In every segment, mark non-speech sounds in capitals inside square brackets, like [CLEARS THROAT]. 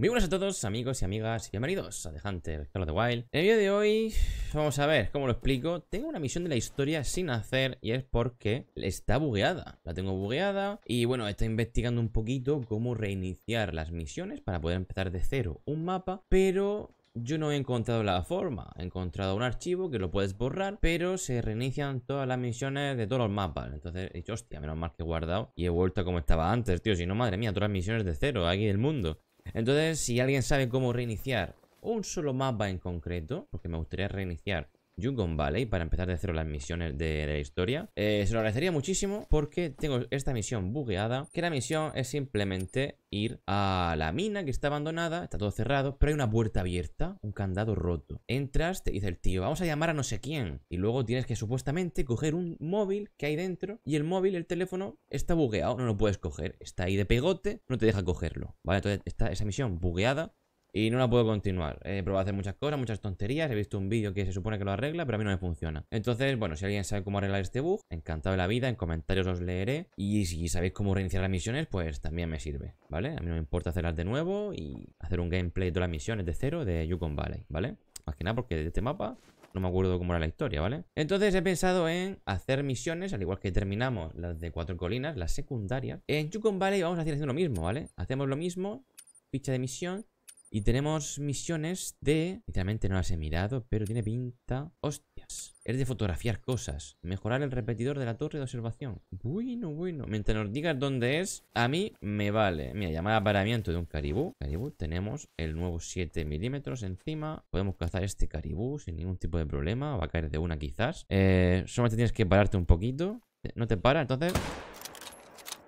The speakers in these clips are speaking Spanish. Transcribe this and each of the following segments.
Muy buenas a todos amigos y amigas y bienvenidos a The Hunter Call of the Wild En el vídeo de hoy, vamos a ver cómo lo explico Tengo una misión de la historia sin hacer y es porque está bugueada La tengo bugueada y bueno, estoy investigando un poquito cómo reiniciar las misiones Para poder empezar de cero un mapa Pero yo no he encontrado la forma, he encontrado un archivo que lo puedes borrar, pero se reinician todas las misiones de todos los mapas. Entonces he dicho, hostia, menos mal que he guardado y he vuelto como estaba antes, tío. Si no, madre mía, todas las misiones de cero aquí del mundo. Entonces, si alguien sabe cómo reiniciar un solo mapa en concreto, porque me gustaría reiniciar Jungon Valley para empezar de cero las misiones de, la historia. Eh, se lo agradecería muchísimo porque tengo esta misión bugueada, que la misión es simplemente ir a la mina que está abandonada, está todo cerrado, pero hay una puerta abierta, un candado roto. Entras, te dice el tío, vamos a llamar a no sé quién. Y luego tienes que supuestamente coger un móvil que hay dentro y el móvil, el teléfono, está bugueado, no lo puedes coger. Está ahí de pegote, no te deja cogerlo. Vale, entonces está esa misión bugueada y no la puedo continuar. He probado a hacer muchas cosas, muchas tonterías. He visto un vídeo que se supone que lo arregla, pero a mí no me funciona. Entonces, bueno, si alguien sabe cómo arreglar este bug, encantado de la vida. En comentarios os leeré. Y si sabéis cómo reiniciar las misiones, pues también me sirve, ¿vale? A mí no me importa hacerlas de nuevo y hacer un gameplay de las misiones de cero de Yukon Valley, ¿vale? Más que nada porque de este mapa no me acuerdo cómo era la historia, ¿vale? Entonces he pensado en hacer misiones, al igual que terminamos las de cuatro colinas, las secundarias. En Yukon Valley vamos a hacer haciendo lo mismo, ¿vale? Hacemos lo mismo, ficha de misión, y tenemos misiones de... Literalmente no las he mirado, pero tiene pinta... Hostias. Es de fotografiar cosas. Mejorar el repetidor de la torre de observación. Bueno, bueno. Mientras nos digas dónde es, a mí me vale. Mira, llamada paramiento de un caribú. Caribú, tenemos el nuevo 7 milímetros encima. Podemos cazar este caribú sin ningún tipo de problema. Va a caer de una quizás. Eh, solamente tienes que pararte un poquito. No te para, entonces...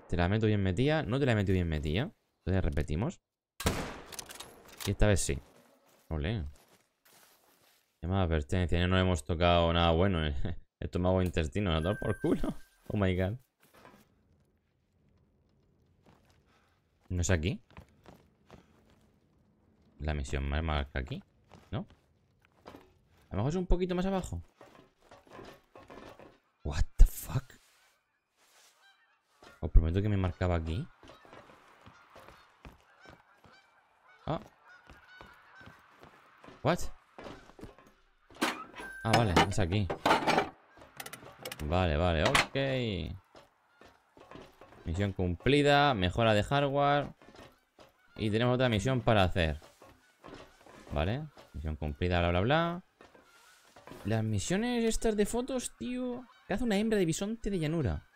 Te la meto bien metida. No te la meto bien metida. Entonces repetimos. Y esta vez sí. Olé. Llamada advertencia. Ya no hemos tocado nada bueno. me ¿eh? [LAUGHS] tomado intestino. No por culo. [LAUGHS] Oh my god. ¿No es aquí? La misión más marca aquí. ¿No? A lo mejor es un poquito más abajo. What the fuck? Os prometo que me marcaba aquí. What? Ah, vale, es aquí Vale, vale, ok Misión cumplida Mejora de hardware Y tenemos otra misión para hacer Vale Misión cumplida, bla, bla, bla Las misiones estas de fotos, tío ¿Qué hace una hembra de bisonte de llanura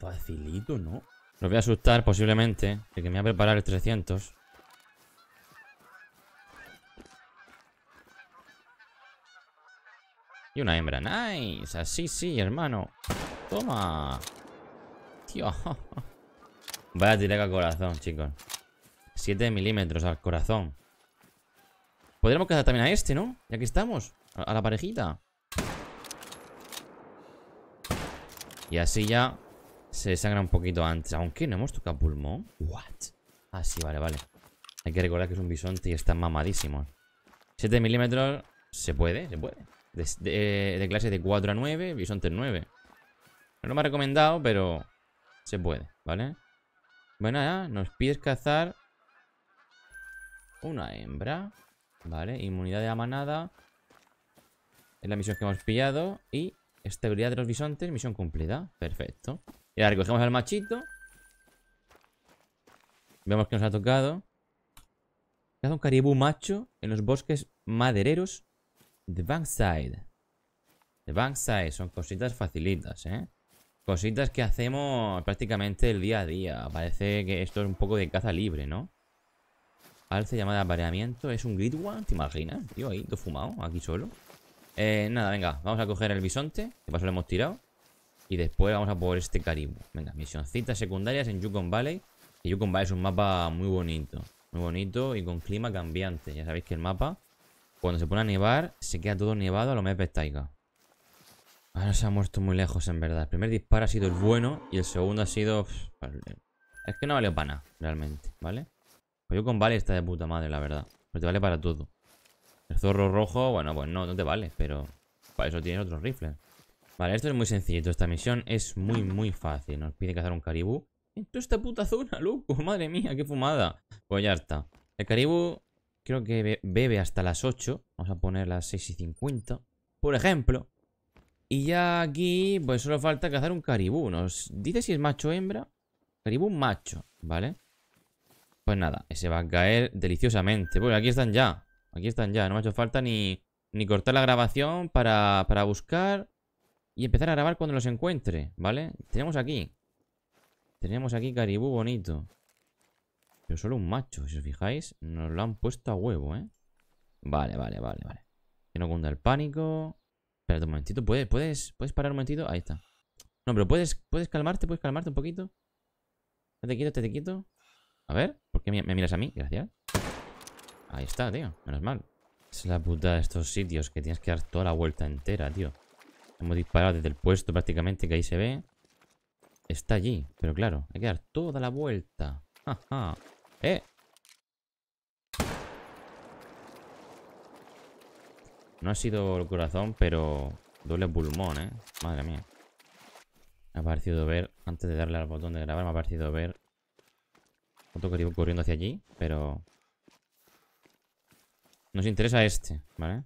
Facilito, ¿no? Los voy a asustar posiblemente El que me va a preparar el 300 Y una hembra. Nice. Así sí, hermano. Toma. Tío. [LAUGHS] Vaya tirar al corazón, chicos. 7 milímetros al corazón. Podríamos quedar también a este, ¿no? Ya que estamos. A, la parejita. Y así ya se sangra un poquito antes. Aunque no hemos tocado pulmón. What? Ah, sí, vale, vale. Hay que recordar que es un bisonte y está mamadísimo. 7 milímetros. Se puede, se puede de, clase de 4 a 9, Bisontes 9. No me ha recomendado, pero se puede, ¿vale? Bueno, nos pides cazar una hembra, ¿vale? Inmunidad de la manada. Es la misión que hemos pillado. Y estabilidad de los bisontes, misión cumplida. Perfecto. Y ahora recogemos al machito. Vemos que nos ha tocado. Caza un caribú macho en los bosques madereros The Bankside. The Bankside son cositas facilitas, ¿eh? Cositas que hacemos prácticamente el día a día. Parece que esto es un poco de caza libre, ¿no? Alce llamada apareamiento. ¿Es un grid one? ¿Te imaginas? Tío, ahí, todo fumado, aquí solo. Eh, nada, venga, vamos a coger el bisonte. Que paso lo hemos tirado. Y después vamos a por este caribú. Venga, misioncitas secundarias en Yukon Valley. Y Yukon Valley es un mapa muy bonito. Muy bonito y con clima cambiante. Ya sabéis que el mapa cuando se pone a nevar, se queda todo nevado a lo mejor Taiga. Ahora se ha muerto muy lejos, en verdad. El primer disparo ha sido el bueno y el segundo ha sido... Es que no vale para nada, realmente, ¿vale? Pues yo con Vale está de puta madre, la verdad. Pero te vale para todo. El zorro rojo, bueno, pues no, no te vale, pero... Para eso tienes otros rifles. Vale, esto es muy sencillo. Esta misión es muy, muy fácil. Nos pide cazar un caribú. En toda esta puta zona, loco. [LAUGHS] Madre mía, qué fumada. Pues ya está. El caribú Creo que bebe hasta las 8. Vamos a poner las 6 y 50. Por ejemplo. Y ya aquí, pues solo falta cazar un caribú. Nos dice si es macho o hembra. Caribú macho, ¿vale? Pues nada, ese va a caer deliciosamente. pues aquí están ya. Aquí están ya. No me ha hecho falta ni, ni cortar la grabación para, para buscar y empezar a grabar cuando los encuentre, ¿vale? Tenemos aquí. Tenemos aquí caribú bonito solo un macho, si os fijáis, nos lo han puesto a huevo, ¿eh? Vale, vale, vale, vale. Que no cunda el pánico. Espérate un momentito, ¿puedes, puedes, parar un momentito? Ahí está. No, pero puedes, puedes calmarte, puedes calmarte un poquito. Te quito te te quito A ver, ¿por qué me, miras a mí? Gracias. Ahí está, tío. Menos mal. Es la puta de estos sitios que tienes que dar toda la vuelta entera, tío. Hemos disparado desde el puesto prácticamente que ahí se ve. Está allí, pero claro, hay que dar toda la vuelta. ja no ha sido el corazón, pero doble pulmón, ¿eh? Madre mía. Me ha parecido ver, antes de darle al botón de grabar, me ha parecido ver otro que iba corriendo hacia allí, pero... Nos interesa este, ¿vale?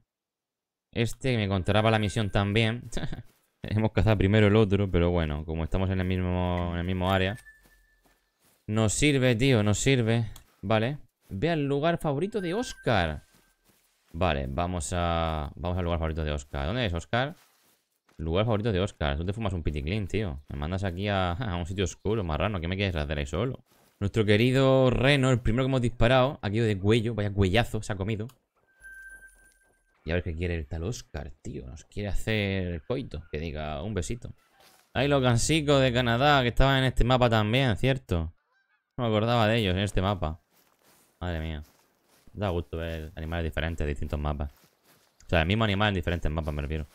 Este que me encontraba la misión también. [LAUGHS] Hemos cazado primero el otro, pero bueno, como estamos en el mismo, en el mismo área... Nos sirve, tío, nos sirve Vale Ve al lugar favorito de Oscar Vale, vamos a... Vamos al lugar favorito de Oscar ¿Dónde es Oscar? Lugar favorito de Oscar Tú fumas un piticlin tío Me mandas aquí a, un sitio oscuro, marrano ¿Qué me quieres hacer ahí solo? Nuestro querido Reno, el primero que hemos disparado Ha quedado de cuello, vaya cuellazo se ha comido Y a ver qué quiere el tal Oscar, tío Nos quiere hacer coito Que diga un besito Ahí los gansicos de Canadá Que estaban en este mapa también, ¿cierto? No me acordaba de ellos en este mapa. Madre mía. Da gusto ver animales diferentes, distintos mapas. O sea, el mismo animal en diferentes mapas, me refiero.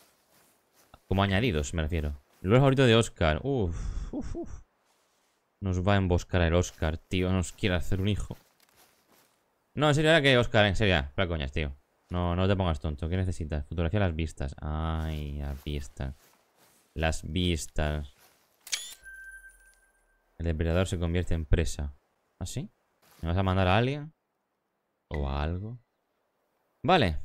Como añadidos, me refiero. Luego favorito de Oscar. Uf, Nos va a emboscar el Oscar, tío. Nos quiere hacer un hijo. No, en serio, era que Oscar, en serio. Para coñas, tío. No, no te pongas tonto. ¿Qué necesitas? Fotografía las vistas. Ay, las vistas. Las vistas. El depredador se convierte en presa. ¿Así? ¿Ah, sí? ¿Me vas a mandar a alguien? ¿O a algo? Vale.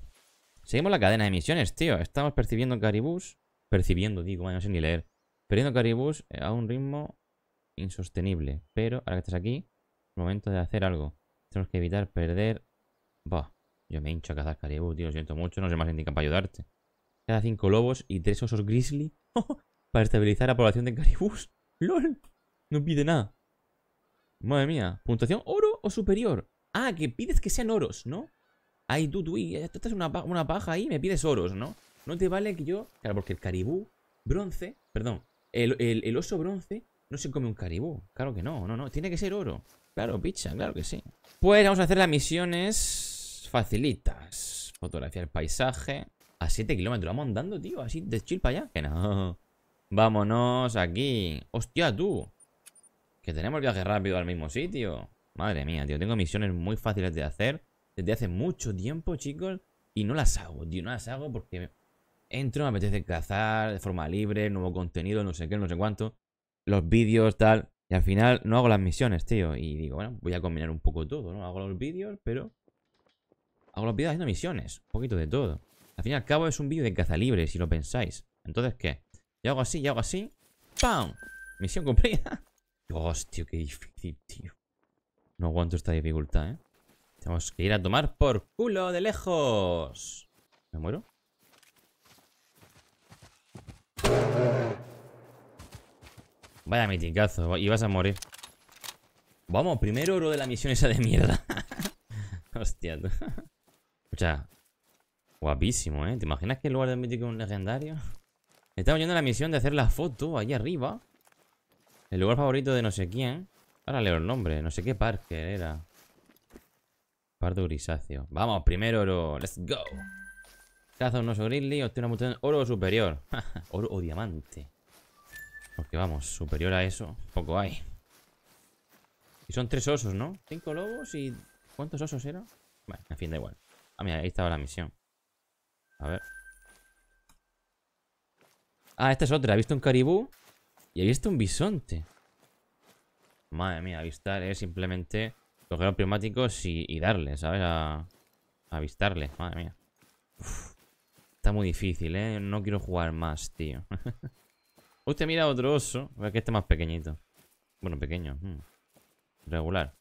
Seguimos la cadena de misiones, tío. Estamos percibiendo caribús. Percibiendo, digo, no sé ni leer. Perdiendo caribús eh, a un ritmo insostenible. Pero ahora que estás aquí, es momento de hacer algo. Tenemos que evitar perder... Bah, yo me hincho a cazar caribús, tío. Lo siento mucho, no sé más indica para ayudarte. Cada cinco lobos y tres osos grizzly. [LAUGHS] para estabilizar la población de caribús. [LAUGHS] ¡Lol! No pide nada. Madre mía. ¿Puntuación oro o superior? Ah, que pides que sean oros, ¿no? Ahí tú, tú, y tú es una, una paja ahí me pides oros, ¿no? No te vale que yo... Claro, porque el caribú bronce... Perdón. El, oso bronce no se come un caribú. Claro que no, no, no. Tiene que ser oro. Claro, picha, claro que sí. Pues vamos a hacer las misiones facilitas. Fotografía el paisaje. A 7 kilómetros. Vamos andando, tío. Así de chill para allá. Que no. Vámonos aquí. Hostia, tú. Que tenemos viaje rápido al mismo sitio. Madre mía, tío. Tengo misiones muy fáciles de hacer. Desde hace mucho tiempo, chicos. Y no las hago, tío. No las hago porque entro, me apetece cazar de forma libre, nuevo contenido, no sé qué, no sé cuánto. Los vídeos, tal. Y al final no hago las misiones, tío. Y digo, bueno, voy a combinar un poco todo, ¿no? Hago los vídeos, pero... Hago los vídeos haciendo misiones. Un poquito de todo. Al fin y al cabo es un vídeo de caza libre, si lo pensáis. Entonces, ¿qué? Yo hago así, yo hago así. ¡Pam! Misión cumplida. Dios, tío, qué difícil, tío. No aguanto esta dificultad, ¿eh? Tenemos que ir a tomar por culo de lejos. ¿Me muero? Vaya miticazo. Y vas a morir. Vamos, primer oro de la misión esa de mierda. [LAUGHS] Hostia. Tú. o sea, guapísimo, ¿eh? ¿Te imaginas que el lugar de con un legendario? Estamos yendo a la misión de hacer la foto ahí arriba. El lugar favorito de no sé quién. Ahora leo el nombre. No sé qué parque era. Pardo grisáceo. Vamos, primero. oro. Let's go. Caza un oso grizzly. Obtiene una mutación oro superior. [LAUGHS] oro o diamante. Porque vamos, superior a eso. Poco hay. Y son tres osos, ¿no? Cinco lobos y... ¿Cuántos osos eran? Bueno, en fin, da igual. Ah, mira, ahí estaba la misión. A ver. Ah, esta es otra. He visto un caribú y ahí está un bisonte. Madre mía, avistar es simplemente coger los prismáticos y, darle, ¿sabes? A, avistarle, madre mía. está muy difícil, ¿eh? No quiero jugar más, tío. Usted [LAUGHS] mira otro oso. A ver que este más pequeñito. Bueno, pequeño. Hmm. Regular.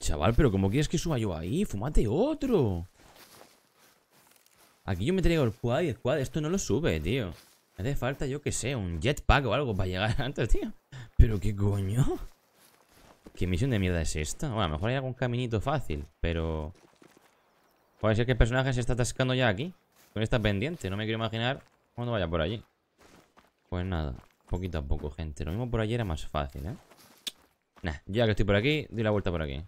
Chaval, pero ¿cómo quieres que suba yo ahí? ¡Fumate otro! Aquí yo me traigo el quad y el quad. Esto no lo sube, tío. Me hace falta, yo que sé, un jetpack o algo para llegar [LAUGHS] antes, tío. Pero qué coño. ¿Qué misión de mierda es esta? Bueno, a lo mejor hay algún caminito fácil, pero... Puede ser que el personaje se está atascando ya aquí. Con esta pendiente, no me quiero imaginar cuando vaya por allí. Pues nada, poquito a poco, gente. Lo mismo por allí era más fácil, ¿eh? Nah, ya que estoy por aquí, doy la vuelta por aquí.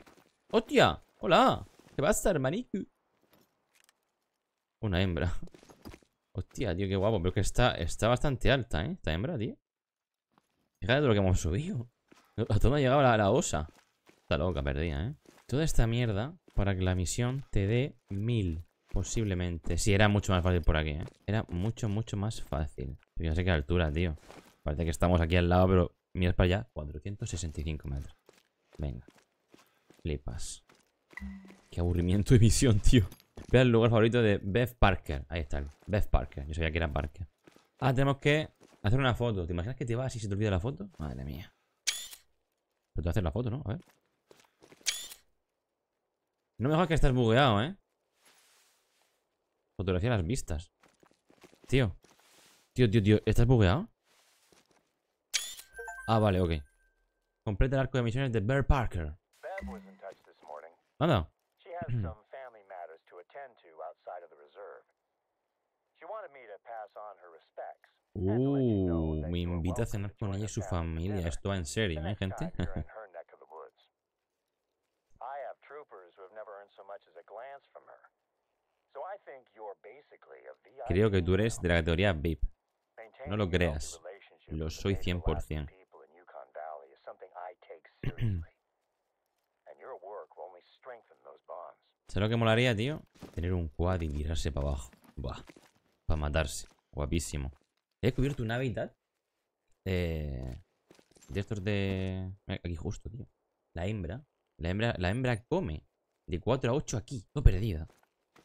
¡Hostia! ¡Hola! ¿Qué pasa, hermanito? Una hembra. Hostia, tío, qué guapo. Pero que está, está bastante alta, ¿eh? Esta hembra, tío. Fíjate todo lo que hemos subido. A todo ha llegado la, la osa. Está loca, perdida, ¿eh? Toda esta mierda para que la misión te dé mil. Posiblemente. Sí, era mucho más fácil por aquí, ¿eh? Era mucho, mucho más fácil. sé qué altura, tío. Parece que estamos aquí al lado, pero miras para allá. 465 metros. Venga. Flipas. Qué aburrimiento de misión, tío. Ve el lugar favorito de Beth Parker. Ahí está, Beth Parker. Yo sabía que era Parker. Ah, tenemos que hacer una foto. ¿Te imaginas que te vas y se te olvida la foto? Madre mía. Pero a hacer la foto, ¿no? A ver. No me jodas que estás bugueado, ¿eh? Fotografía las vistas. Tío. Tío, tío, tío. ¿Estás bugueado? Ah, vale, ok. Completa el arco de misiones de Bear Parker. Anda. Uh, me invita a cenar con ella y su familia. Esto va en serio, ¿eh, gente? Creo que tú eres de la categoría VIP. No lo creas. Lo soy 100%. [CLEARS THROAT] ¿Sabes lo que molaría, tío? Tener un quad y mirarse para abajo. Buah. Para matarse. Guapísimo. He descubierto un hábitat eh, de estos de... Aquí justo, tío. La hembra. La hembra, la hembra come. De 4 a 8 aquí. No perdida.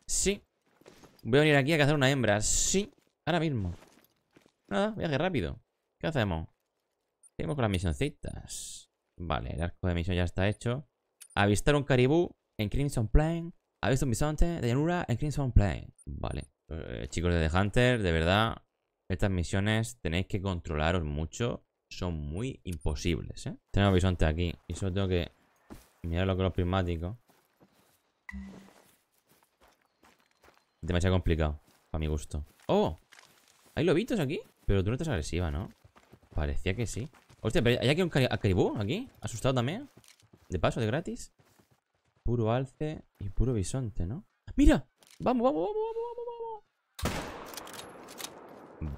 Sí. Voy a venir aquí a cazar una hembra. Sí. Ahora mismo. Nada, viaje rápido. ¿Qué hacemos? Seguimos con las misioncitas. Vale, el arco de misión ya está hecho. Avistar un caribú en Crimson Plain. Avistar un bisonte de llanura en Crimson Plain. Vale. Eh, chicos de The Hunter, de verdad, estas misiones tenéis que controlaros mucho. Son muy imposibles, ¿eh? Tenemos bisonte aquí. Y solo tengo que mirar lo que los prismáticos. Demasiado complicado, para mi gusto. ¡Oh! ¿Hay lobitos aquí? Pero tú no estás agresiva, ¿no? Parecía que sí. Hostia, pero ¿hay aquí un caribú? ¿Aquí? ¿Asustado también? ¿De paso, de gratis? Puro alce y puro bisonte, ¿no? ¡Mira! Vamos, vamos, vamos, vamos, vamos. Vamos,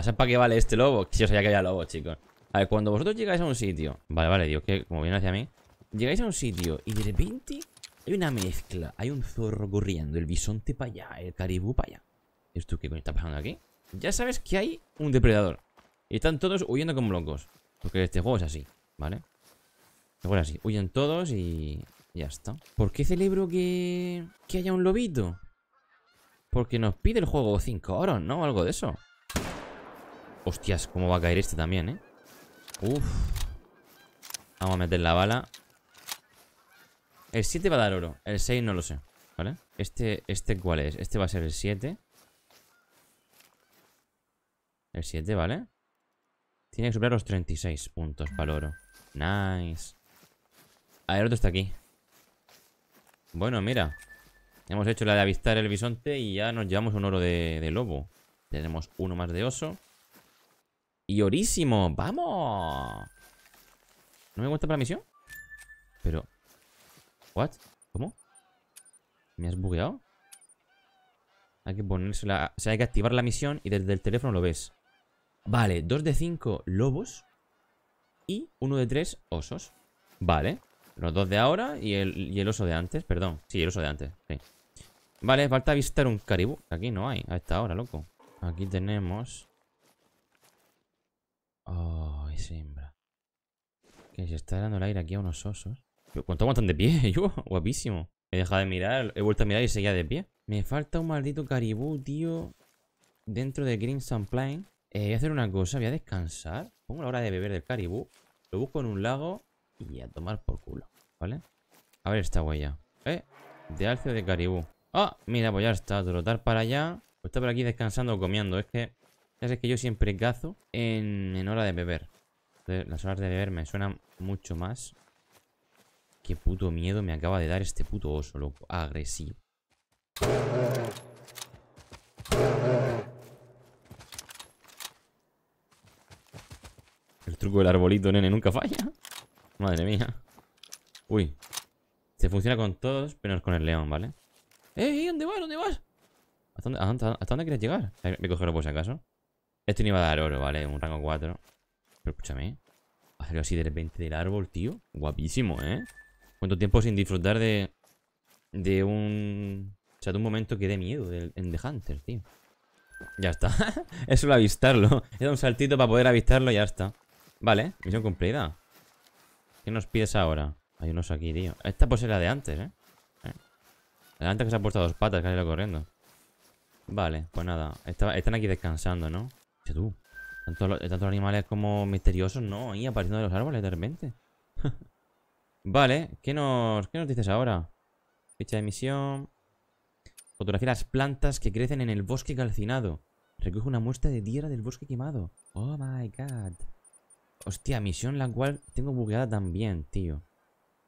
vamos para qué vale este lobo? Yo sabía que había lobo, chicos. A ver, cuando vosotros llegáis a un sitio. Vale, vale, Dios, que como viene hacia mí. Llegáis a un sitio y de repente hay una mezcla. Hay un zorro corriendo, el bisonte para allá, el caribú para allá. ¿Esto qué está pasando aquí? Ya sabes que hay un depredador. Y están todos huyendo como locos. Porque este juego es así, ¿vale? Bueno, este así. Huyen todos y ya está. ¿Por qué celebro que, que haya un lobito? Porque nos pide el juego 5 oro, ¿no? Algo de eso. Hostias, cómo va a caer este también, ¿eh? Uf. Vamos a meter la bala. El 7 va a dar oro. El 6 no lo sé, ¿vale? Este, este ¿cuál es? Este va a ser el 7. El 7, ¿vale? Tiene que superar los 36 puntos para el oro. Nice. A ver, el otro está aquí. Bueno, mira. Hemos hecho la de avistar el bisonte y ya nos llevamos un oro de, lobo. Tenemos uno más de oso. Y orísimo, ¡vamos! ¿No me cuesta para la misión? Pero... ¿What? ¿Cómo? ¿Me has bugueado? Hay que ponérsela... O sea, hay que activar la misión y desde el teléfono lo ves. Vale, dos de cinco lobos y uno de tres osos. Vale. Los dos de ahora y el, y el oso de antes, perdón. Sí, el oso de antes. Sí. Vale, falta avistar un caribú. Aquí no hay, a esta hora, loco. Aquí tenemos... Oh, ese hembra. Que se está dando el aire aquí a unos osos. ¿Cuánto aguantan de pie? [LAUGHS] Yo, guapísimo. He dejado de mirar, he vuelto a mirar y seguía de pie. Me falta un maldito caribú, tío. Dentro de Green Sun Plain. Eh, voy a hacer una cosa, voy a descansar. Pongo la hora de beber del caribú. Lo busco en un lago y a tomar por culo. ¿Vale? A ver esta huella. Eh, de alce de caribú. Ah, mira, pues ya está, trotar para allá. Pues está por aquí descansando o comiendo. Es que, ya sé que yo siempre cazo en, hora de beber. las horas de beber me suenan mucho más. Qué puto miedo me acaba de dar este puto oso, loco. Agresivo. El truco del arbolito, nene, nunca falla. Madre mía. Uy. Se funciona con todos, menos con el león, ¿vale? ¡Eh, eh! ¿Dónde vas? ¿Dónde vas? ¿Hasta dónde, quieres llegar? Me cogerlo por si acaso. Este no iba a dar oro, ¿vale? Un rango 4. Pero escúchame. así de repente del árbol, tío. Guapísimo, ¿eh? ¿Cuánto tiempo sin disfrutar de. de un. O sea, de un momento que dé miedo en The Hunter, tío. Ya está. es solo avistarlo. He un saltito para poder avistarlo y ya está. Vale, misión cumplida. ¿Qué nos pides ahora? Hay unos aquí, tío. Esta pues era de antes, ¿eh? Adelante que se ha puesto a dos patas, que ha ido corriendo. Vale, pues nada. están aquí descansando, ¿no? Tanto los, animales como misteriosos, ¿no? Ahí apareciendo de los árboles de repente. [LAUGHS] vale, ¿qué nos, ¿qué nos dices ahora? Ficha de misión. Fotografía las plantas que crecen en el bosque calcinado. Recoge una muestra de tierra del bosque quemado. Oh my god. Hostia, misión la cual tengo bugueada también, tío.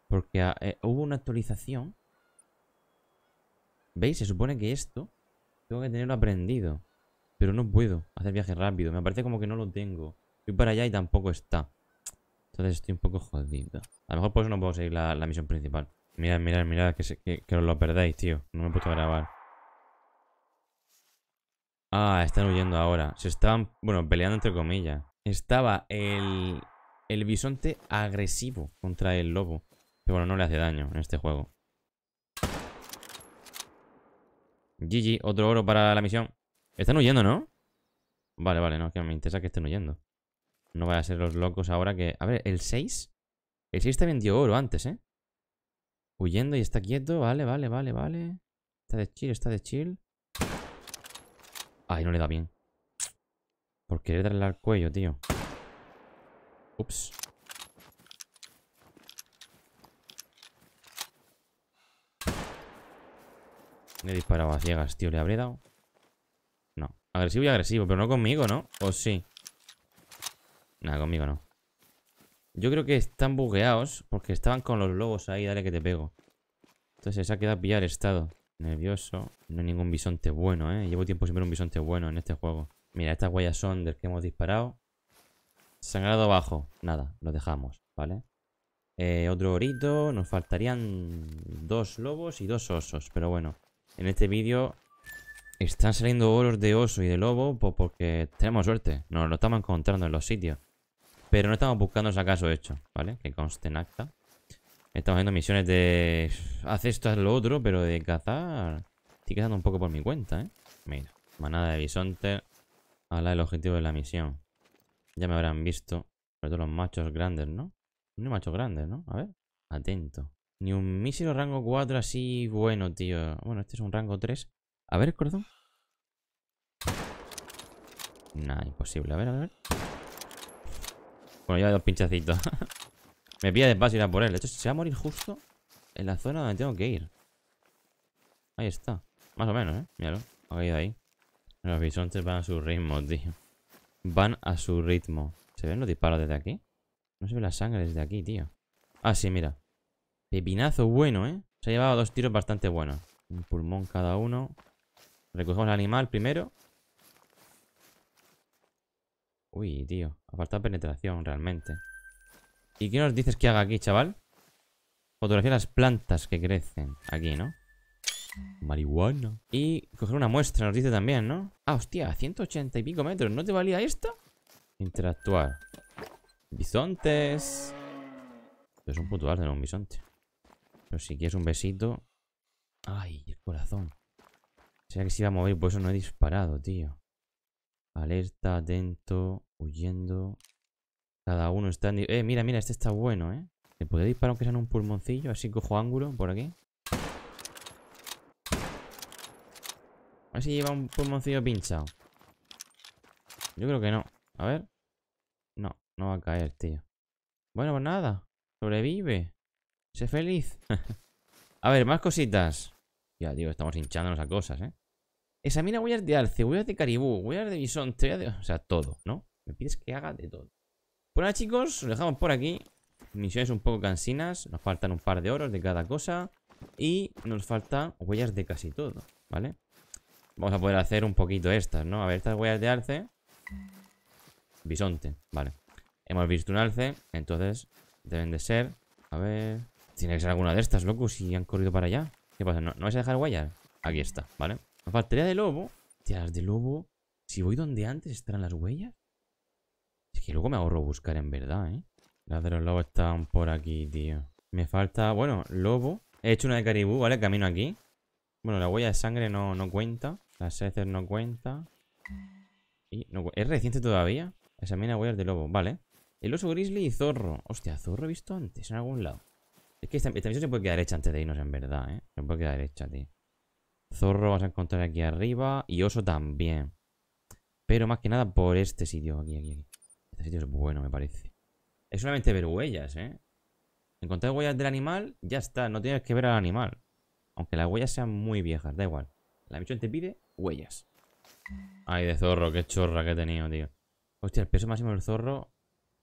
Porque eh, hubo una actualización ¿Veis? Se supone que esto tengo que tenerlo aprendido. Pero no puedo hacer viaje rápido. Me parece como que no lo tengo. Voy para allá y tampoco está. Entonces estoy un poco jodido. A lo mejor por eso no puedo seguir la, misión principal. Mirad, mirad, mirad, que, os lo perdáis, tío. No me he puesto a grabar. Ah, están huyendo ahora. Se estaban, bueno, peleando entre comillas. Estaba el, el bisonte agresivo contra el lobo. Pero bueno, no le hace daño en este juego. GG, otro oro para la misión. Están huyendo, ¿no? Vale, vale, no, que me interesa que estén huyendo. No vaya a ser los locos ahora que... A ver, el 6. El 6 también dio oro antes, ¿eh? Huyendo y está quieto. Vale, vale, vale, vale. Está de chill, está de chill. Ay, no le da bien. Por querer darle al cuello, tío. Ups. Le he disparado a ciegas, tío. ¿Le habré dado? No. Agresivo y agresivo, pero no conmigo, ¿no? ¿O sí? Nada, conmigo no. Yo creo que están bugueados porque estaban con los lobos ahí. Dale que te pego. Entonces se ha quedado pillar estado. Nervioso. No hay ningún bisonte bueno, ¿eh? Llevo tiempo sin ver un bisonte bueno en este juego. Mira, estas huellas son del que hemos disparado. Sangrado bajo. Nada, lo dejamos, ¿vale? Eh, otro orito. Nos faltarían dos lobos y dos osos. Pero bueno, en este vídeo están saliendo oros de oso y de lobo pues porque tenemos suerte. Nos lo estamos encontrando en los sitios. Pero no estamos buscando acaso hecho, ¿vale? Que conste en acta. Estamos haciendo misiones de... Haz esto, haz lo otro, pero de cazar... Estoy quedando un poco por mi cuenta, ¿eh? Mira, manada de bisonte. Habla del objetivo de la misión. Ya me habrán visto. Sobre todo los machos grandes, ¿no? Un machos grandes, ¿no? A ver. Atento. Ni un mísero rango 4 así bueno, tío. Bueno, este es un rango 3. A ver, corazón. Nah, imposible. A ver, a ver. Bueno, ya dos pinchacitos. [LAUGHS] Me pilla paso ir a por él. Esto se va a morir justo en la zona donde tengo que ir. Ahí está. Más o menos, ¿eh? Míralo. Ha caído ahí. Los bisontes van a su ritmo, tío. Van a su ritmo. ¿Se ven los disparos desde aquí? No se ve la sangre desde aquí, tío. Ah, sí, mira. Pepinazo bueno, ¿eh? Se ha llevado dos tiros bastante buenos. Un pulmón cada uno. Recogemos al animal primero. Uy, tío. Ha faltado penetración realmente. ¿Y qué nos dices que haga aquí, chaval? Fotografía las plantas que crecen aquí, ¿no? Marihuana. Y coger una muestra, nos dice también, ¿no? Ah, hostia, 180 y pico metros. ¿No te valía esto? Interactuar. Bisontes. Esto es un puto de un bisonte. Pero si quieres un besito... ¡Ay, el corazón! O que se iba a mover, por eso no he disparado, tío. Alerta, atento, huyendo. Cada uno está... En... Eh, mira, mira, este está bueno, ¿eh? ¿Le puedo disparar aunque sea en un pulmoncillo? Así cojo ángulo por aquí. A ver si lleva un pulmoncillo pinchado. Yo creo que no. A ver. No, no va a caer, tío. Bueno, pues nada. Sobrevive. Sé feliz. [LAUGHS] a ver, más cositas. Ya, digo, estamos hinchándonos a cosas, ¿eh? Examina huellas de alce, huellas de caribú, huellas de bisonte, O sea, todo, ¿no? Me pides que haga de todo. Bueno, pues chicos, lo dejamos por aquí. Misiones un poco cansinas. Nos faltan un par de oros de cada cosa. Y nos faltan huellas de casi todo, ¿vale? Vamos a poder hacer un poquito estas, ¿no? A ver, estas huellas de alce. Bisonte, vale. Hemos visto un alce, entonces deben de ser... A ver... Tiene que ser alguna de estas, locos si han corrido para allá. ¿Qué pasa? ¿No, ¿no vais a dejar huellas? Aquí está, ¿vale? ¿Me faltaría de lobo. Tía, las de lobo. Si voy donde antes estarán las huellas. Es que luego me ahorro buscar en verdad, ¿eh? Las de los lobos están por aquí, tío. Me falta, bueno, lobo. He hecho una de caribú, ¿vale? Camino aquí. Bueno, la huella de sangre no, no cuenta. Las heces no cuenta. Y ¿Es reciente todavía? Examina huellas de lobo, vale. El oso grizzly y zorro. Hostia, zorro he visto antes en algún lado. Es que esta, misión se puede quedar hecha antes de irnos, en verdad, ¿eh? Se puede quedar hecha, tío. Zorro vas a encontrar aquí arriba. Y oso también. Pero más que nada por este sitio. Aquí, aquí, Este sitio es bueno, me parece. Es solamente ver huellas, ¿eh? Encontrar huellas del animal, ya está. No tienes que ver al animal. Aunque las huellas sean muy viejas, da igual. La misión te pide huellas. Ay, de zorro, qué chorra que he tenido, tío. Hostia, el peso máximo del zorro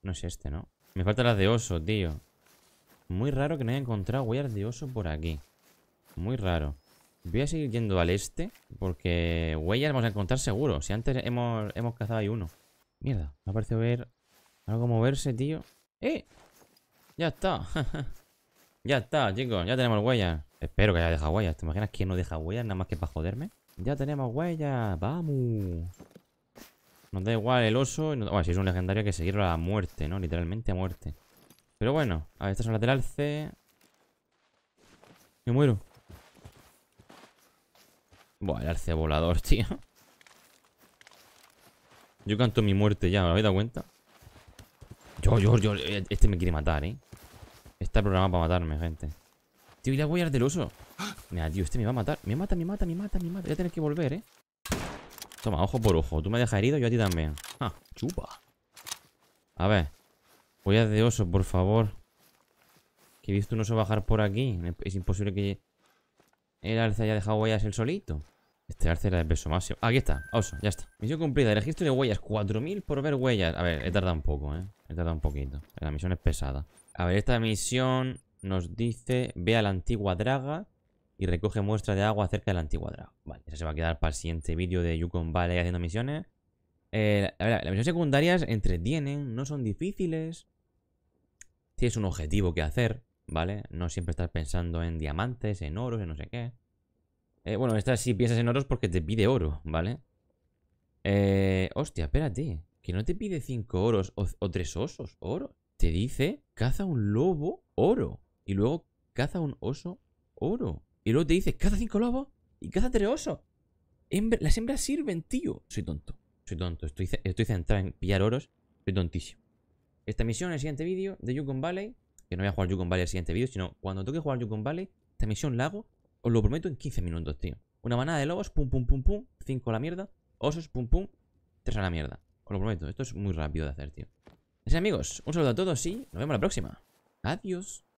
no es este, ¿no? Me faltan las de oso, tío. Muy raro que no haya encontrado huellas de oso por aquí. Muy raro. Voy a seguir yendo al este porque huellas vamos a encontrar seguro. Si antes hemos, cazado ahí uno. Mierda, me parece ver algo moverse, tío. ¡Eh! Ya está. [LAUGHS] ya está, chicos. Ya tenemos huellas. Espero que haya dejado huellas. ¿Te imaginas que no deja huellas nada más que para joderme? Ya tenemos huellas. ¡Vamos! Nos da igual el oso. Bueno, si es un legendario que seguirlo a la muerte, ¿no? Literalmente a muerte. Pero bueno, a ver, estas son del C. Me muero. Buah, el arce volador, [LAUGHS] tío. Yo canto mi muerte ya, ¿me habéis dado cuenta? Yo, yo, yo, este me quiere matar, ¿eh? Está programado para matarme, gente. Tío, y la voy del oso. [GASPS] Mira, tío, este me va a matar. Me mata, me mata, me mata, me mata. Voy a tener que volver, ¿eh? Toma, ojo por ojo. Tú me dejas herido, yo a ti también. Ah, chupa. A ver. Pollas de oso, por favor. Que he visto un oso bajar por aquí. Es imposible que el arce haya dejado huellas el solito. Este arce era de peso máximo. Aquí está, oso, ya está. Misión cumplida, registro de huellas. 4.000 por ver huellas. A ver, he tardado un poco, ¿eh? He tardado un poquito. La misión es pesada. A ver, esta misión nos dice... Ve a la antigua draga y recoge muestras de agua cerca de la antigua draga. Vale, esa se va a quedar para el siguiente vídeo de Yukon Valley haciendo misiones. a ver, eh, las misiones secundarias entretienen, no son difíciles. Tienes un objetivo que hacer, ¿vale? No siempre estás pensando en diamantes, en oros, en no sé qué. Eh, bueno, esta sí piensas en oros porque te pide oro, ¿vale? Eh, hostia, espérate. Que no te pide cinco oros o, tres osos, oro. Te dice, caza un lobo, oro. Y luego caza un oso, oro. Y luego te dice, caza cinco lobos y caza tres osos. las hembras sirven, tío. Soy tonto. Soy tonto. Estoy, estoy centrado en pillar oros. Soy tontísimo esta misión en el siguiente vídeo de Yukon Valley. Que no voy a jugar Yukon Valley en el siguiente vídeo, sino cuando toque jugar Yukon Valley, esta misión la hago, os lo prometo, en 15 minutos, tío. Una manada de lobos, pum, pum, pum, pum, 5 a la mierda. Osos, pum, pum, 3 a la mierda. Os lo prometo, esto es muy rápido de hacer, tío. Así amigos, un saludo a todos y nos vemos la próxima. Adiós.